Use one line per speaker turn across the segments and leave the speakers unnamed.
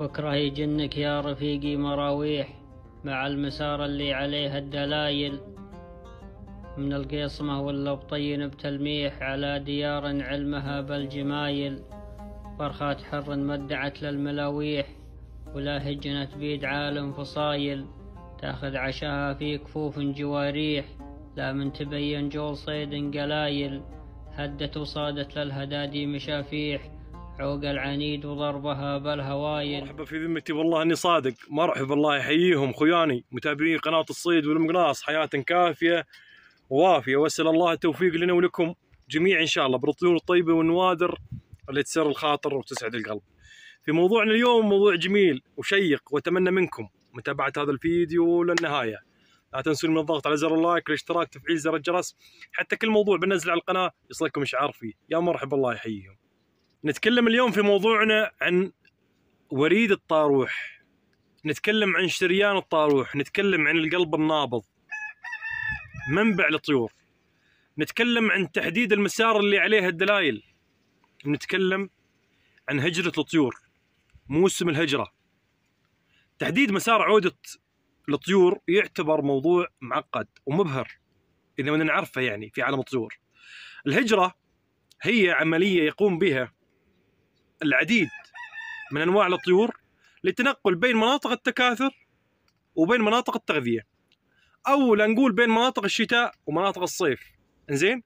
بكره يجنك يا رفيقي مراويح مع المسار اللي عليها الدلايل من القيصمة ولا بطين بتلميح على ديار علمها بالجمايل فرخات حر مدعت للملاويح ولا هجنت بيد عالم فصايل تاخذ عشاها في كفوف جواريح لا من تبين جول صيد قلايل هدت وصادت للهدادي مشافيح عوق العنيد وضربها بالهوايل مرحبا في ذمتي والله اني صادق مرحبا الله يحييهم خياني متابعين قناه الصيد والمقناص حياه كافيه ووافيه واسال الله التوفيق لنا ولكم جميع ان شاء الله بالطيور الطيبه والنوادر اللي تسر الخاطر وتسعد القلب. في موضوعنا اليوم موضوع جميل وشيق واتمنى منكم متابعه هذا الفيديو للنهايه. لا تنسون من الضغط على زر اللايك والاشتراك وتفعيل زر الجرس حتى كل موضوع بنزل على القناه يصلكم اشعار فيه. يا مرحبا الله يحييهم. نتكلم اليوم في موضوعنا عن وريد الطاروح نتكلم عن شريان الطاروح نتكلم عن القلب النابض منبع للطيور نتكلم عن تحديد المسار اللي عليها الدلائل نتكلم عن هجرة الطيور موسم الهجرة تحديد مسار عودة الطيور يعتبر موضوع معقد ومبهر إذا ما نعرفه يعني في عالم الطيور الهجرة هي عملية يقوم بها العديد من انواع الطيور للتنقل بين مناطق التكاثر وبين مناطق التغذيه او لنقول بين مناطق الشتاء ومناطق الصيف انزين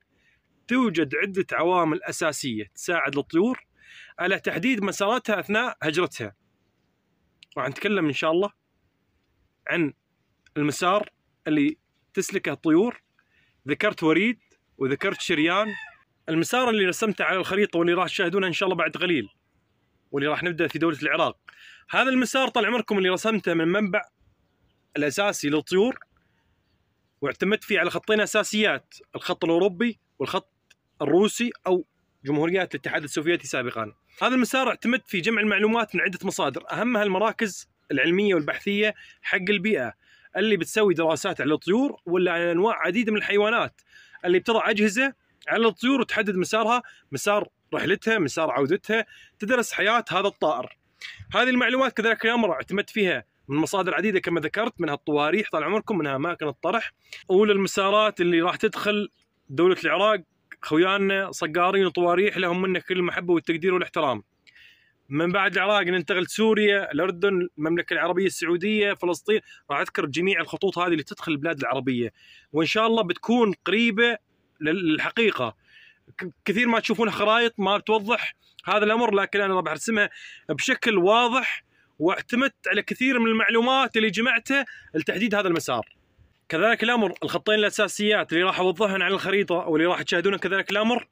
توجد عده عوامل اساسيه تساعد الطيور على تحديد مساراتها اثناء هجرتها راح نتكلم ان شاء الله عن المسار اللي تسلكه الطيور ذكرت وريد وذكرت شريان المسار اللي رسمته على الخريطه واللي راح تشاهدونه ان شاء الله بعد قليل واللي راح نبدا في دوله العراق هذا المسار طال عمركم اللي رسمته من منبع الاساسي للطيور واعتمدت فيه على خطين اساسيات الخط الاوروبي والخط الروسي او جمهوريات الاتحاد السوفيتي سابقا هذا المسار اعتمدت في جمع المعلومات من عده مصادر اهمها المراكز العلميه والبحثيه حق البيئه اللي بتسوي دراسات على الطيور ولا على انواع عديده من الحيوانات اللي بتضع اجهزه على الطيور وتحدد مسارها مسار رحلتها مسار عودتها تدرس حياه هذا الطائر هذه المعلومات كذلك الامر اعتمدت فيها من مصادر عديده كما ذكرت منها الطواريخ طال عمركم منها اماكن الطرح اولى المسارات اللي راح تدخل دوله العراق خويانا صقارين وطواريح لهم منا كل المحبه والتقدير والاحترام من بعد العراق ننتقل سوريا الاردن المملكه العربيه السعوديه فلسطين راح اذكر جميع الخطوط هذه اللي تدخل البلاد العربيه وان شاء الله بتكون قريبه للحقيقه كثير ما تشوفون خرائط ما بتوضح هذا الامر لكن انا راح ارسمها بشكل واضح واعتمدت على كثير من المعلومات اللي جمعتها لتحديد هذا المسار. كذلك الامر الخطين الاساسيات اللي راح اوضحهم على الخريطه واللي راح تشاهدونه كذلك الامر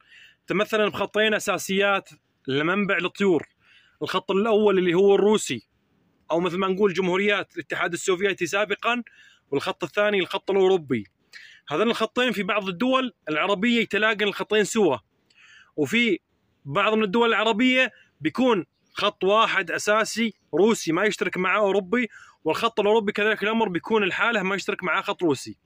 تمثلا بخطين اساسيات لمنبع للطيور. الخط الاول اللي هو الروسي او مثل ما نقول جمهوريات الاتحاد السوفيتي سابقا والخط الثاني الخط الاوروبي هذين الخطين في بعض الدول العربيه يتلاقن الخطين سوا وفي بعض من الدول العربيه بيكون خط واحد اساسي روسي ما يشترك معاه اوروبي والخط الاوروبي كذلك الامر بيكون الحاله ما يشترك معاه خط روسي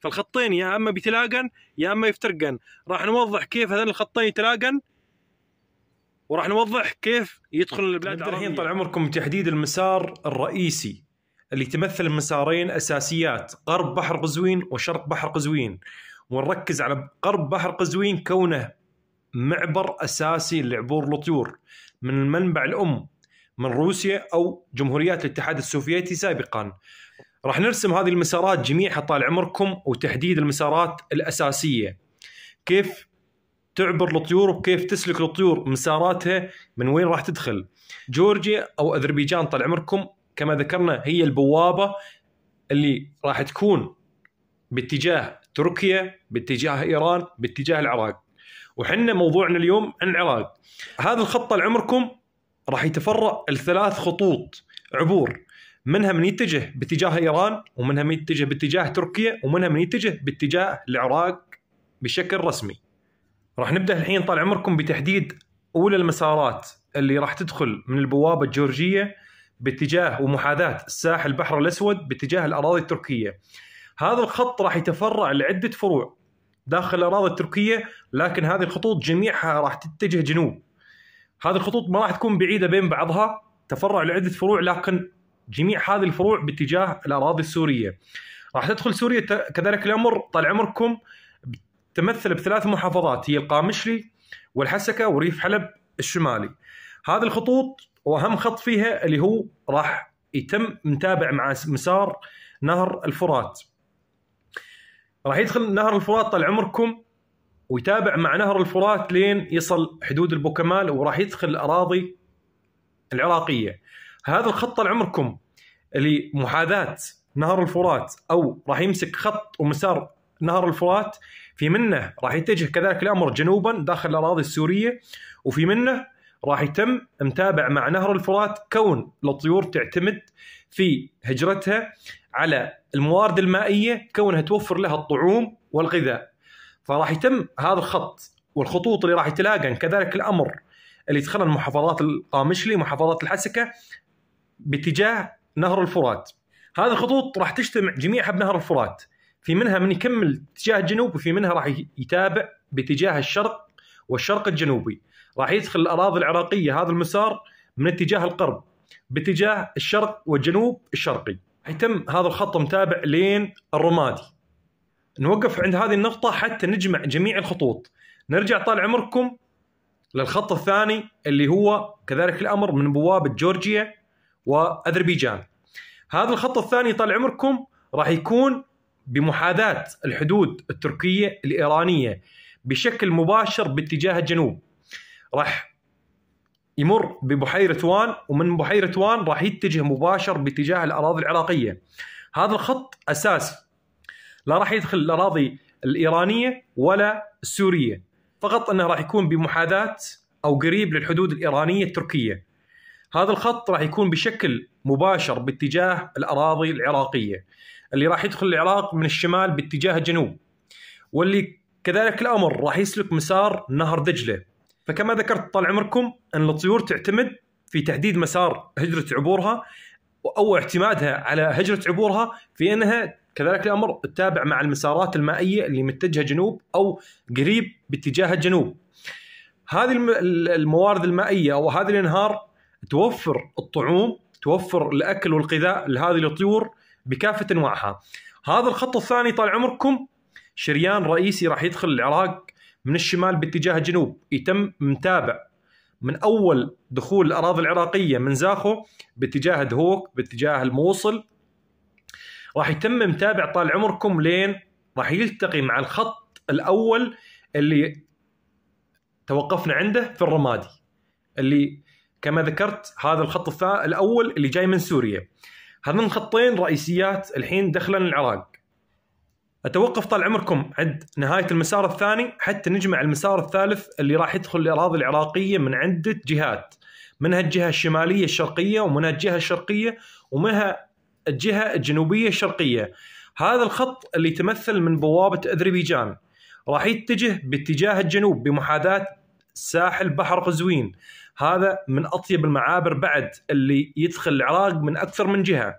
فالخطين يا اما بيتلاقن يا اما يفترقن راح نوضح كيف هذين الخطين يتلاقن وراح نوضح كيف يدخل البلاد الحين طال عمركم تحديد المسار الرئيسي اللي تمثل مسارين اساسيات غرب بحر قزوين وشرق بحر قزوين ونركز على غرب بحر قزوين كونه معبر اساسي لعبور الطيور من المنبع الام من روسيا او جمهوريات الاتحاد السوفيتي سابقا. راح نرسم هذه المسارات جميعها طال عمركم وتحديد المسارات الاساسيه. كيف تعبر الطيور وكيف تسلك الطيور مساراتها من وين راح تدخل. جورجيا او اذربيجان طال عمركم كما ذكرنا هي البوابه اللي راح تكون باتجاه تركيا باتجاه ايران باتجاه العراق وحنا موضوعنا اليوم عن العراق هذا الخط لعمركم راح يتفرع لثلاث خطوط عبور منها من يتجه باتجاه ايران ومنها من يتجه باتجاه تركيا ومنها من يتجه باتجاه العراق بشكل رسمي راح نبدا الحين طال عمركم بتحديد اولى المسارات اللي راح تدخل من البوابه الجورجيه باتجاه ومحاذاه الساحل البحر الاسود باتجاه الاراضي التركيه. هذا الخط راح يتفرع لعده فروع داخل الاراضي التركيه لكن هذه الخطوط جميعها راح تتجه جنوب. هذه الخطوط ما راح تكون بعيده بين بعضها تفرع لعده فروع لكن جميع هذه الفروع باتجاه الاراضي السوريه. راح تدخل سوريا كذلك الامر طال عمركم تمثل بثلاث محافظات هي القامشلي والحسكه وريف حلب الشمالي. هذه الخطوط واهم خط فيها اللي هو راح يتم متابع مع مسار نهر الفرات راح يدخل نهر الفرات طال عمركم ويتابع مع نهر الفرات لين يصل حدود البوكمال وراح يدخل الاراضي العراقيه هذا الخط طال عمركم اللي محاذاه نهر الفرات او راح يمسك خط ومسار نهر الفرات في منه راح يتجه كذلك الامر جنوبا داخل الاراضي السوريه وفي منه راح يتم متابع مع نهر الفرات كون الطيور تعتمد في هجرتها على الموارد المائيه كونها توفر لها الطعوم والغذاء فراح يتم هذا الخط والخطوط اللي راح يتلاقن كذلك الامر اللي تخلى محافظات القامشلي محافظات الحسكه باتجاه نهر الفرات هذه الخطوط راح تجتمع جميعها بنهر الفرات في منها من يكمل اتجاه الجنوب وفي منها راح يتابع باتجاه الشرق والشرق الجنوبي راح يدخل الاراضي العراقيه هذا المسار من اتجاه القرب باتجاه الشرق والجنوب الشرقي يتم هذا الخط متابع لين الرمادي نوقف عند هذه النقطة حتى نجمع جميع الخطوط نرجع طال عمركم للخط الثاني اللي هو كذلك الأمر من بوابة جورجيا وأذربيجان هذا الخط الثاني طال عمركم راح يكون بمحاذاة الحدود التركية الإيرانية بشكل مباشر باتجاه الجنوب راح يمر ببحيره وان ومن بحيره وان راح يتجه مباشر باتجاه الاراضي العراقيه. هذا الخط اساسي لا راح يدخل الاراضي الايرانيه ولا السوريه فقط انه راح يكون بمحاذاه او قريب للحدود الايرانيه التركيه. هذا الخط راح يكون بشكل مباشر باتجاه الاراضي العراقيه اللي راح يدخل العراق من الشمال باتجاه الجنوب واللي كذلك الامر راح يسلك مسار نهر دجله فكما ذكرت طال عمركم ان الطيور تعتمد في تحديد مسار هجره عبورها او اعتمادها على هجره عبورها في انها كذلك الامر تتابع مع المسارات المائيه اللي متجهه جنوب او قريب باتجاه الجنوب. هذه الموارد المائيه او هذه الانهار توفر الطعوم، توفر الاكل والغذاء لهذه الطيور بكافه انواعها. هذا الخط الثاني طال عمركم شريان رئيسي راح يدخل العراق من الشمال باتجاه الجنوب يتم متابع من اول دخول الاراضي العراقيه من زاخو باتجاه دهوك باتجاه الموصل راح يتم متابع طال عمركم لين راح يلتقي مع الخط الاول اللي توقفنا عنده في الرمادي اللي كما ذكرت هذا الخط الاول اللي جاي من سوريا هذين خطين رئيسيات الحين دخلا العراق اتوقف طال عمركم عند نهايه المسار الثاني حتى نجمع المسار الثالث اللي راح يدخل الاراضي العراقيه من عده جهات منها الجهه الشماليه الشرقيه ومنها الجهه الشرقيه ومنها الجهه الجنوبيه الشرقيه هذا الخط اللي يتمثل من بوابه اذربيجان راح يتجه باتجاه الجنوب بمحاذاه ساحل بحر قزوين هذا من اطيب المعابر بعد اللي يدخل العراق من اكثر من جهه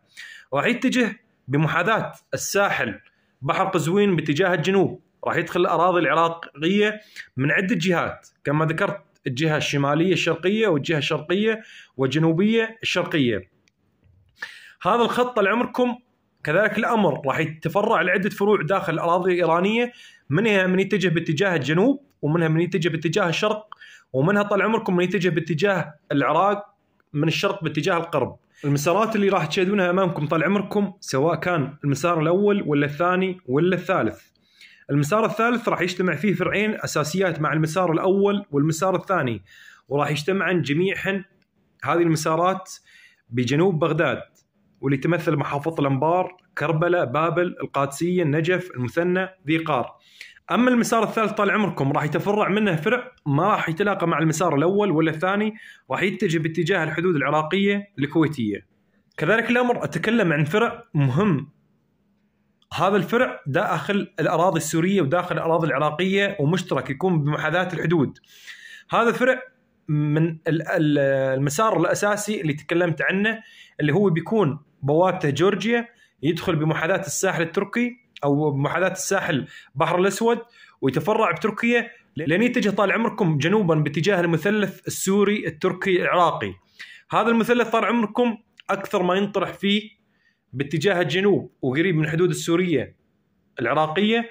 راح يتجه بمحاذاه الساحل بحر قزوين باتجاه الجنوب راح يدخل الاراضي العراقيه من عده جهات كما ذكرت الجهه الشماليه الشرقيه والجهه الشرقيه والجنوبيه الشرقيه. هذا الخط طال عمركم كذلك الامر راح يتفرع لعده فروع داخل الاراضي الايرانيه منها من يتجه باتجاه الجنوب ومنها من يتجه باتجاه الشرق ومنها طال عمركم من يتجه باتجاه العراق من الشرق باتجاه القرب. المسارات اللي راح تشاهدونها امامكم طال عمركم سواء كان المسار الاول ولا الثاني ولا الثالث المسار الثالث راح يجتمع فيه فرعين اساسيات مع المسار الاول والمسار الثاني وراح يجتمعن جميعهن هذه المسارات بجنوب بغداد واللي تمثل محافظه الانبار، كربلاء، بابل، القادسيه، النجف، المثنى، ذي قار. اما المسار الثالث طال عمركم راح يتفرع منه فرع ما راح يتلاقى مع المسار الاول ولا الثاني راح يتجه باتجاه الحدود العراقيه الكويتيه كذلك الامر اتكلم عن فرع مهم هذا الفرع داخل الاراضي السوريه وداخل الاراضي العراقيه ومشترك يكون بمحاذاه الحدود هذا فرع من المسار الاساسي اللي تكلمت عنه اللي هو بيكون بوابته جورجيا يدخل بمحاذاه الساحل التركي او محاذاه الساحل البحر الاسود ويتفرع بتركيا لين يتجه طال عمركم جنوبا باتجاه المثلث السوري التركي العراقي. هذا المثلث طال عمركم اكثر ما ينطرح فيه باتجاه الجنوب وقريب من الحدود السوريه العراقيه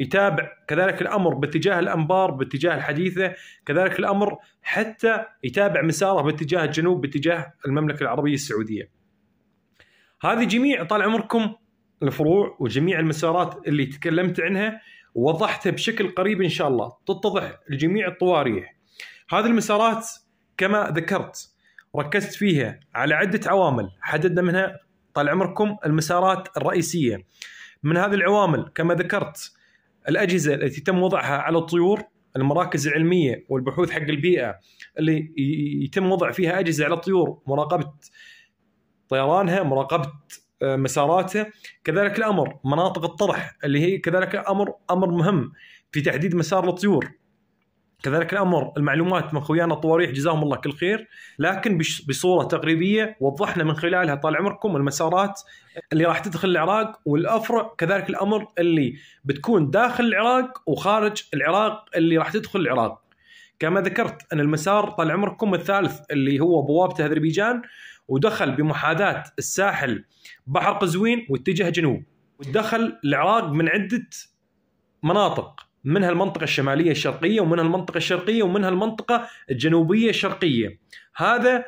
يتابع كذلك الامر باتجاه الانبار باتجاه الحديثه كذلك الامر حتى يتابع مساره باتجاه الجنوب باتجاه المملكه العربيه السعوديه. هذه جميع طال عمركم الفروع وجميع المسارات اللي تكلمت عنها ووضحتها بشكل قريب ان شاء الله تتضح لجميع الطواريح هذه المسارات كما ذكرت ركزت فيها على عده عوامل حددنا منها طال عمركم المسارات الرئيسيه من هذه العوامل كما ذكرت الاجهزه التي تم وضعها على الطيور المراكز العلميه والبحوث حق البيئه اللي يتم وضع فيها اجهزه على الطيور مراقبه طيرانها مراقبه آه، مساراته كذلك الامر مناطق الطرح اللي هي كذلك الامر امر مهم في تحديد مسار الطيور كذلك الامر المعلومات من خويانا الطواريح جزاهم الله كل خير لكن بصوره تقريبيه وضحنا من خلالها طال عمركم المسارات اللي راح تدخل العراق والافرع كذلك الامر اللي بتكون داخل العراق وخارج العراق اللي راح تدخل العراق كما ذكرت ان المسار طال عمركم الثالث اللي هو بوابه اذربيجان ودخل بمحاذاه الساحل بحر قزوين واتجه جنوب ودخل العراق من عده مناطق منها المنطقة الشمالية الشرقية ومنها المنطقة الشرقية ومنها المنطقة الجنوبية الشرقية هذا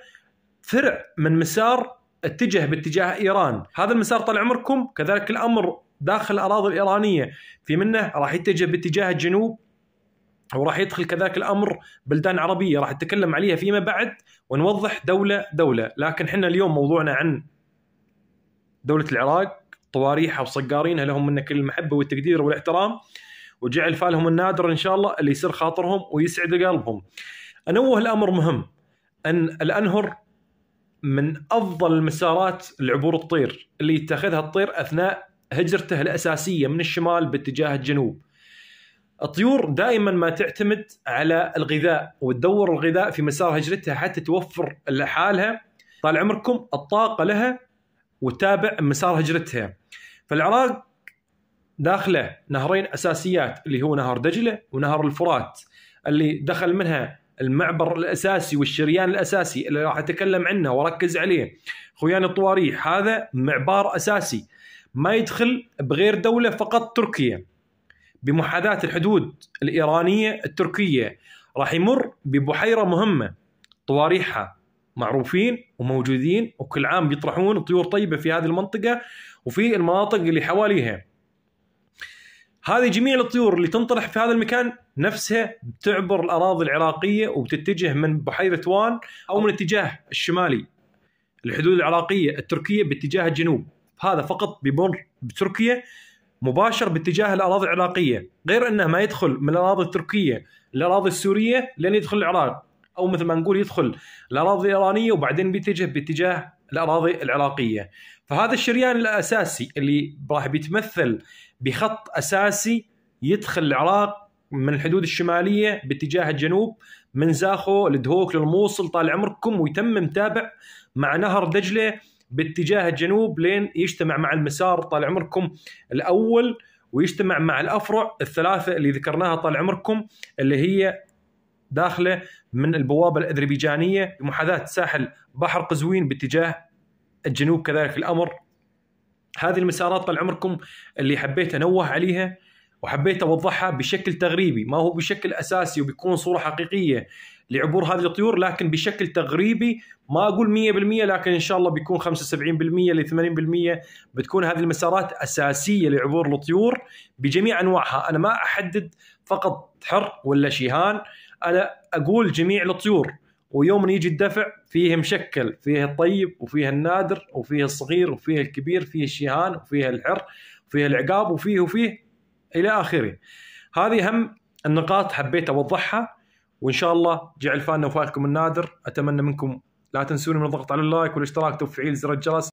فرع من مسار اتجه باتجاه إيران هذا المسار طال عمركم كذلك الأمر داخل الأراضي الإيرانية في منه راح يتجه باتجاه الجنوب وراح يدخل كذلك الامر بلدان عربيه راح اتكلم عليها فيما بعد ونوضح دوله دوله لكن احنا اليوم موضوعنا عن دوله العراق طواريحها وصقارينها لهم منا كل المحبه والتقدير والاحترام وجعل فالهم النادر ان شاء الله اللي يسر خاطرهم ويسعد قلبهم. انوه الامر مهم ان الانهر من افضل المسارات لعبور الطير اللي يتخذها الطير اثناء هجرته الاساسيه من الشمال باتجاه الجنوب. الطيور دائما ما تعتمد على الغذاء وتدور الغذاء في مسار هجرتها حتى توفر لحالها طال عمركم الطاقه لها وتابع مسار هجرتها فالعراق داخله نهرين اساسيات اللي هو نهر دجله ونهر الفرات اللي دخل منها المعبر الاساسي والشريان الاساسي اللي راح اتكلم عنه واركز عليه خويان الطواريح هذا معبار اساسي ما يدخل بغير دوله فقط تركيا بمحاذاة الحدود الإيرانية التركية راح يمر ببحيرة مهمة طواريحها معروفين وموجودين وكل عام بيطرحون طيور طيبة في هذه المنطقة وفي المناطق اللي حواليها هذه جميع الطيور اللي تنطرح في هذا المكان نفسها بتعبر الأراضي العراقية وبتتجه من بحيرة وان أو من الاتجاه الشمالي الحدود العراقية التركية باتجاه الجنوب هذا فقط بمر بتركيا مباشر باتجاه الاراضي العراقيه غير انه ما يدخل من الاراضي التركيه الاراضي السوريه لين يدخل العراق او مثل ما نقول يدخل الاراضي الايرانيه وبعدين بيتجه باتجاه الاراضي العراقيه فهذا الشريان الاساسي اللي راح بيتمثل بخط اساسي يدخل العراق من الحدود الشماليه باتجاه الجنوب من زاخو لدهوك للموصل طال عمركم ويتم متابع مع نهر دجله باتجاه الجنوب لين يجتمع مع المسار طال عمركم الاول ويجتمع مع الافرع الثلاثه اللي ذكرناها طال عمركم اللي هي داخله من البوابه الاذربيجانيه بمحاذاه ساحل بحر قزوين باتجاه الجنوب كذلك الامر هذه المسارات طال عمركم اللي حبيت انوه عليها وحبيت اوضحها بشكل تغريبي ما هو بشكل اساسي وبيكون صوره حقيقيه لعبور هذه الطيور لكن بشكل تغريبي ما اقول 100% لكن ان شاء الله بيكون 75% ل 80% بتكون هذه المسارات اساسيه لعبور الطيور بجميع انواعها، انا ما احدد فقط حر ولا شيهان، انا اقول جميع الطيور ويوم يجي الدفع فيه مشكل، فيه الطيب وفيه النادر وفيه الصغير وفيه الكبير، فيه الشيهان وفيه الحر وفيه العقاب وفيه وفيه الى اخره. هذه هم النقاط حبيت اوضحها وان شاء الله جعل فالنا وفائكم النادر، اتمنى منكم لا تنسوني من الضغط على اللايك والاشتراك وتفعيل زر الجرس